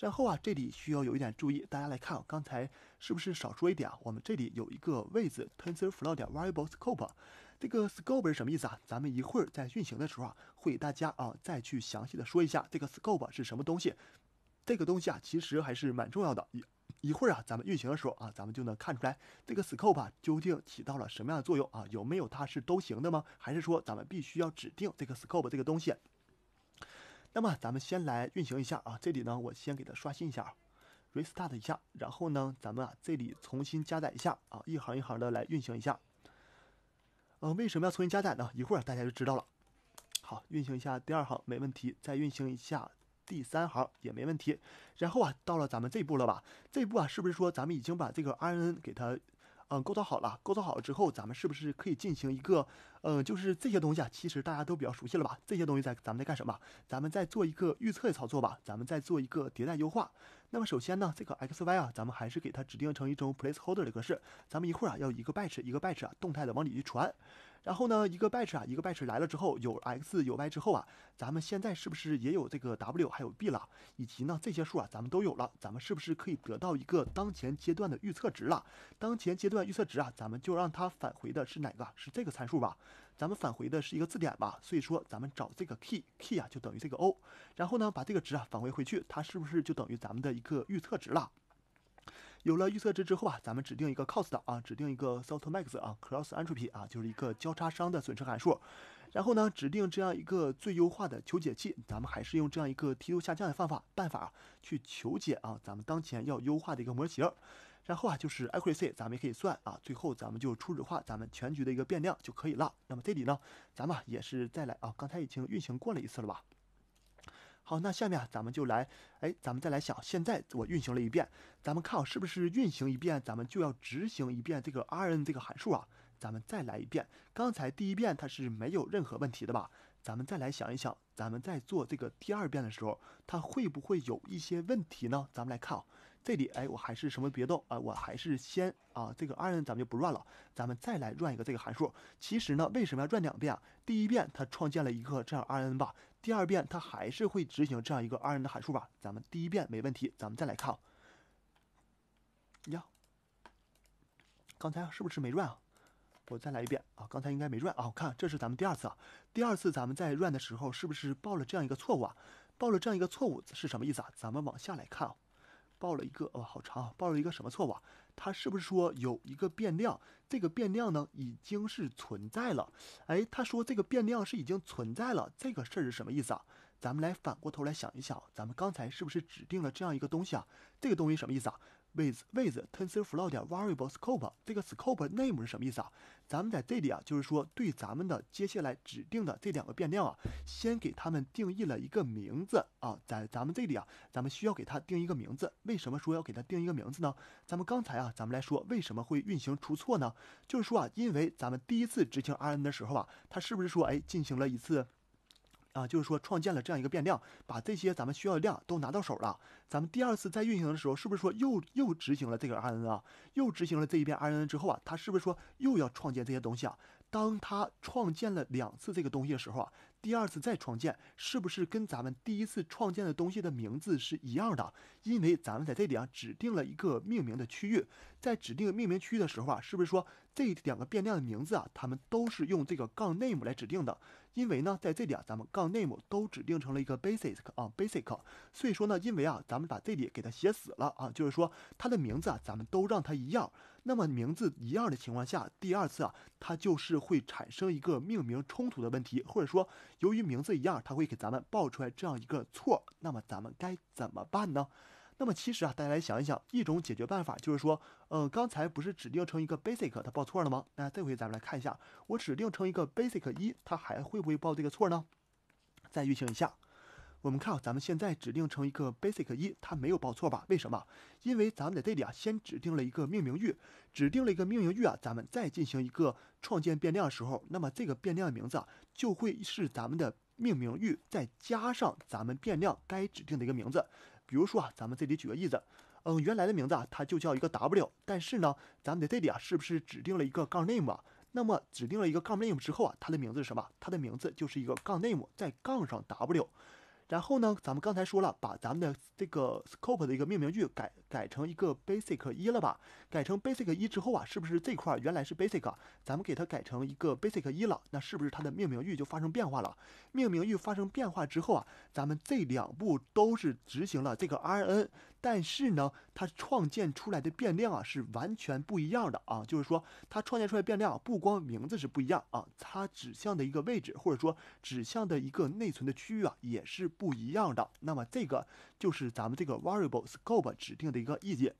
然后啊，这里需要有一点注意，大家来看，刚才是不是少说一点啊？我们这里有一个位置，TensorFlow 点 variable scope，这个 scope 是什么意思啊？咱们一会儿在运行的时候啊，会给大家啊再去详细的说一下这个 scope 是什么东西。这个东西啊，其实还是蛮重要的。一一会儿啊，咱们运行的时候啊，咱们就能看出来这个 scope 究竟起到了什么样的作用啊？有没有它是都行的吗？还是说咱们必须要指定这个 scope 这个东西？那么，咱们先来运行一下啊。这里呢，我先给它刷新一下啊，restart 一下。然后呢，咱们啊这里重新加载一下啊，一行一行的来运行一下。呃，为什么要重新加载呢？一会儿大家就知道了。好，运行一下第二行没问题，再运行一下第三行也没问题。然后啊，到了咱们这一步了吧？这一步啊，是不是说咱们已经把这个 RNN 给它？嗯，构造好了，构造好了之后，咱们是不是可以进行一个，嗯，就是这些东西啊，其实大家都比较熟悉了吧？这些东西在咱们在干什么？咱们在做一个预测的操作吧，咱们在做一个迭代优化。那么首先呢，这个 x、y 啊，咱们还是给它指定成一种 placeholder 的格式，咱们一会儿啊，要一个 batch 一个 batch 啊，动态的往里去传。然后呢，一个 batch 啊，一个 batch 来了之后，有 x 有 y 之后啊，咱们现在是不是也有这个 w 还有 b 了？以及呢，这些数啊，咱们都有了，咱们是不是可以得到一个当前阶段的预测值了？当前阶段预测值啊，咱们就让它返回的是哪个？是这个参数吧？咱们返回的是一个字典吧？所以说，咱们找这个 key，key 啊，就等于这个 o，然后呢，把这个值啊返回回去，它是不是就等于咱们的一个预测值了？有了预测值之后啊，咱们指定一个 cost 啊，指定一个 softmax 啊，cross entropy 啊，就是一个交叉熵的损失函数。然后呢，指定这样一个最优化的求解器，咱们还是用这样一个梯度下降的方法办法去求解啊，咱们当前要优化的一个模型。然后啊，就是 accuracy，咱们也可以算啊。最后咱们就初始化咱们全局的一个变量就可以了。那么这里呢，咱们也是再来啊，刚才已经运行过了一次了吧？好，那下面咱们就来，哎，咱们再来想。现在我运行了一遍，咱们看我是不是运行一遍，咱们就要执行一遍这个 Rn 这个函数啊。咱们再来一遍，刚才第一遍它是没有任何问题的吧？咱们再来想一想，咱们在做这个第二遍的时候，它会不会有一些问题呢？咱们来看啊，这里哎，我还是什么别动啊，我还是先啊，这个 Rn 咱们就不转了，咱们再来转一个这个函数。其实呢，为什么要转两遍啊？第一遍它创建了一个这样 Rn 吧。第二遍它还是会执行这样一个二人的函数吧？咱们第一遍没问题，咱们再来看呀。刚才是不是没 run？啊？我再来一遍啊，刚才应该没 run 啊。我看这是咱们第二次啊，第二次咱们在 run 的时候是不是报了这样一个错误啊？报了这样一个错误是什么意思啊？咱们往下来看啊。报了一个，哦，好长！报了一个什么错误啊？它是不是说有一个变量？这个变量呢已经是存在了？哎，他说这个变量是已经存在了，这个事儿是什么意思啊？咱们来反过头来想一想，咱们刚才是不是指定了这样一个东西啊？这个东西什么意思啊？With With TensorFlow 点 Variable Scope 这个 Scope name 是什么意思啊？咱们在这里啊，就是说对咱们的接下来指定的这两个变量啊，先给他们定义了一个名字啊，在咱们这里啊，咱们需要给它定一个名字。为什么说要给它定一个名字呢？咱们刚才啊，咱们来说为什么会运行出错呢？就是说啊，因为咱们第一次执行 r n 的时候啊，它是不是说哎进行了一次。啊，就是说创建了这样一个变量，把这些咱们需要的量都拿到手了。咱们第二次再运行的时候，是不是说又又执行了这个 R N 啊？又执行了这一遍 R N 之后啊，它是不是说又要创建这些东西啊？当它创建了两次这个东西的时候啊，第二次再创建，是不是跟咱们第一次创建的东西的名字是一样的？因为咱们在这里啊，指定了一个命名的区域，在指定命名区域的时候啊，是不是说？这两个变量的名字啊，它们都是用这个杠 name 来指定的，因为呢，在这里啊，咱们杠 name 都指定成了一个 basic 啊 basic，所以说呢，因为啊，咱们把这里给它写死了啊，就是说它的名字啊，咱们都让它一样。那么名字一样的情况下，第二次啊，它就是会产生一个命名冲突的问题，或者说由于名字一样，它会给咱们报出来这样一个错。那么咱们该怎么办呢？那么其实啊，大家来想一想，一种解决办法就是说，呃，刚才不是指定成一个 basic，它报错了吗？那这回咱们来看一下，我指定成一个 basic 一，它还会不会报这个错呢？再运行一下，我们看，咱们现在指定成一个 basic 一，它没有报错吧？为什么？因为咱们在这里啊，先指定了一个命名域，指定了一个命名域啊，咱们再进行一个创建变量的时候，那么这个变量名字啊，就会是咱们的命名域再加上咱们变量该指定的一个名字。比如说啊，咱们这里举个例子，嗯，原来的名字啊，它就叫一个 W，但是呢，咱们在这里啊，是不是指定了一个杠 name 啊？那么指定了一个杠 name 之后啊，它的名字是什么？它的名字就是一个杠 name 在杠上 W。然后呢，咱们刚才说了，把咱们的这个 scope 的一个命名域改改成一个 basic 一了吧？改成 basic 一之后啊，是不是这块原来是 basic，咱们给它改成一个 basic 一了？那是不是它的命名域就发生变化了？命名域发生变化之后啊，咱们这两步都是执行了这个 R N。但是呢，它创建出来的变量啊是完全不一样的啊，就是说它创建出来的变量不光名字是不一样啊，它指向的一个位置或者说指向的一个内存的区域啊也是不一样的。那么这个就是咱们这个 variable scope 指定的一个意义。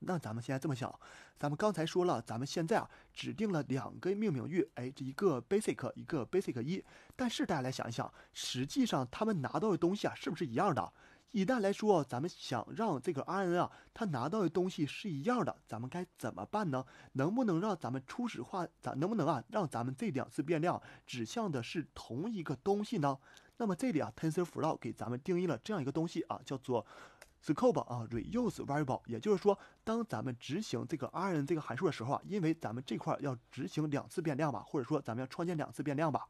那咱们现在这么想，咱们刚才说了，咱们现在啊指定了两个命名域，哎，这一个 basic 一个 basic 一，但是大家来想一想，实际上他们拿到的东西啊是不是一样的？一旦来说，咱们想让这个 rn 啊，它拿到的东西是一样的，咱们该怎么办呢？能不能让咱们初始化，咱能不能啊，让咱们这两次变量指向的是同一个东西呢？那么这里啊，tensorflow 给咱们定义了这样一个东西啊，叫做 scope 啊，reuse variable。也就是说，当咱们执行这个 rn 这个函数的时候啊，因为咱们这块要执行两次变量吧，或者说咱们要创建两次变量吧。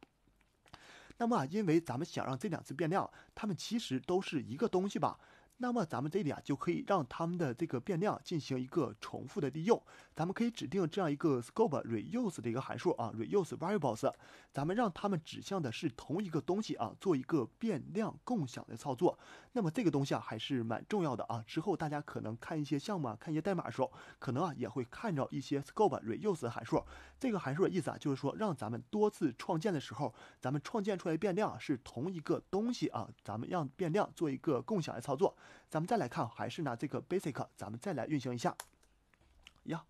那么啊，因为咱们想让这两次变量，它们其实都是一个东西吧。那么咱们这里啊，就可以让它们的这个变量进行一个重复的利用。咱们可以指定这样一个 scope reuse 的一个函数啊，reuse variables，咱们让它们指向的是同一个东西啊，做一个变量共享的操作。那么这个东西啊，还是蛮重要的啊。之后大家可能看一些项目啊，看一些代码的时候，可能啊也会看到一些 scope reuse 的函数。这个函数的意思啊，就是说让咱们多次创建的时候，咱们创建出来变量是同一个东西啊。咱们让变量做一个共享的操作。咱们再来看，还是拿这个 basic，咱们再来运行一下。呀，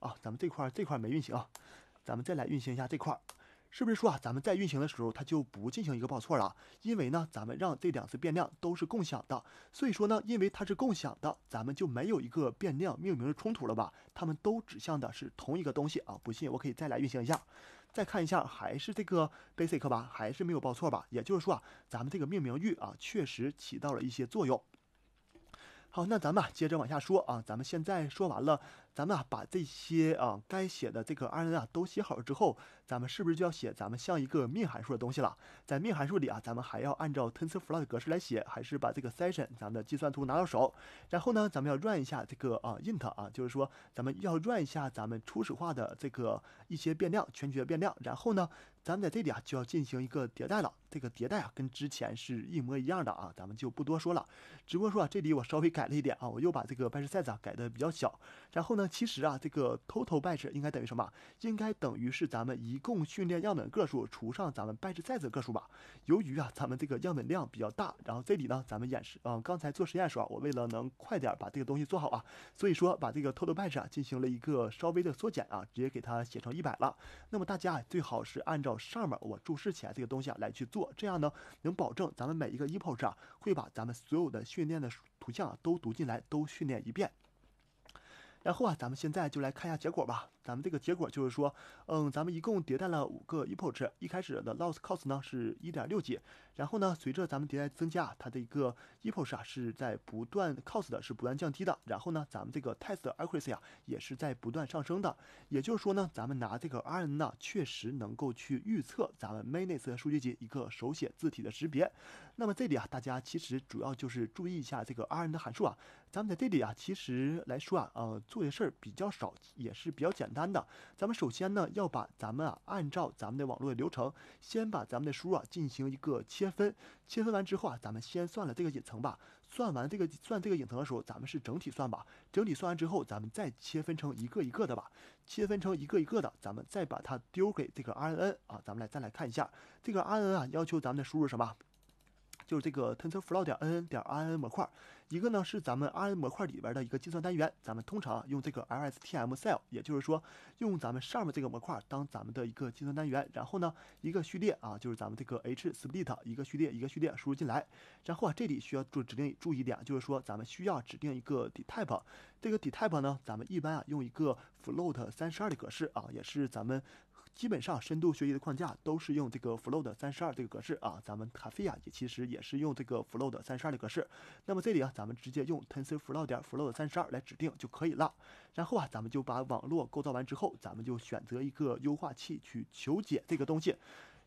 啊，咱们这块这块没运行啊，咱们再来运行一下这块。是不是说啊，咱们在运行的时候，它就不进行一个报错了？因为呢，咱们让这两次变量都是共享的，所以说呢，因为它是共享的，咱们就没有一个变量命名的冲突了吧？它们都指向的是同一个东西啊！不信，我可以再来运行一下，再看一下，还是这个 basic 吧，还是没有报错吧？也就是说啊，咱们这个命名域啊，确实起到了一些作用。好，那咱们接着往下说啊，咱们现在说完了。咱们啊把这些啊该写的这个二例啊都写好了之后，咱们是不是就要写咱们像一个命函数的东西了？在命函数里啊，咱们还要按照 TensorFlow 的格式来写，还是把这个 session，咱们的计算图拿到手，然后呢，咱们要 run 一下这个啊 int 啊，就是说咱们要 run 一下咱们初始化的这个一些变量，全局的变量。然后呢，咱们在这里啊就要进行一个迭代了。这个迭代啊跟之前是一模一样的啊，咱们就不多说了。只不过说啊，这里我稍微改了一点啊，我又把这个 batch size 啊改的比较小，然后呢。那其实啊，这个 total batch 应该等于什么？应该等于是咱们一共训练样本个数除上咱们 batch size 个数吧。由于啊，咱们这个样本量比较大，然后这里呢，咱们演示嗯，刚才做实验的时候，我为了能快点把这个东西做好啊，所以说把这个 total batch 啊进行了一个稍微的缩减啊，直接给它写成一百了。那么大家啊，最好是按照上面我注释起来这个东西啊来去做，这样呢能保证咱们每一个 epoch 啊会把咱们所有的训练的图像都读进来，都训练一遍。然后啊，咱们现在就来看一下结果吧。咱们这个结果就是说，嗯，咱们一共迭代了五个 e p o c h 一开始的 loss cost 呢是一点六几，然后呢，随着咱们迭代增加，它的一个 e p o c h 啊是在不断 cost 的，是不断降低的。然后呢，咱们这个 test accuracy 啊也是在不断上升的。也就是说呢，咱们拿这个 R N 呢确实能够去预测咱们 main set 数据集一个手写字体的识别。那么这里啊，大家其实主要就是注意一下这个 R N 的函数啊。咱们在这里啊，其实来说啊，呃，做的事儿比较少，也是比较简。单的，咱们首先呢要把咱们啊按照咱们的网络的流程，先把咱们的输入啊进行一个切分，切分完之后啊，咱们先算了这个隐层吧。算完这个算这个隐层的时候，咱们是整体算吧。整体算完之后，咱们再切分成一个一个的吧。切分成一个一个的，咱们再把它丢给这个 RNN 啊。咱们来再来看一下这个 RNN 啊，要求咱们的输入什么？就是这个 TensorFlow 点 N 点 R N 模块，一个呢是咱们 R N 模块里边的一个计算单元，咱们通常用这个 LSTM cell，也就是说用咱们上面这个模块当咱们的一个计算单元，然后呢一个序列啊就是咱们这个 h split 一个序列一个序列输入进来，然后啊这里需要注指定注意一点，就是说咱们需要指定一个 dtype，这个 dtype 呢咱们一般啊用一个 float 三十二的格式啊，也是咱们。基本上深度学习的框架都是用这个 Flow 的三十二这个格式啊，咱们 c a f e a 也其实也是用这个 Flow 的三十二的格式。那么这里啊，咱们直接用 TensorFlow 点 Flow 三十二来指定就可以了。然后啊，咱们就把网络构造完之后，咱们就选择一个优化器去求解这个东西。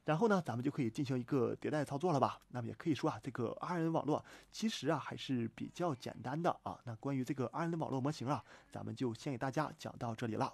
然后呢，咱们就可以进行一个迭代操作了吧。那么也可以说啊，这个 r n 网络其实啊还是比较简单的啊。那关于这个 r n 网络模型啊，咱们就先给大家讲到这里了。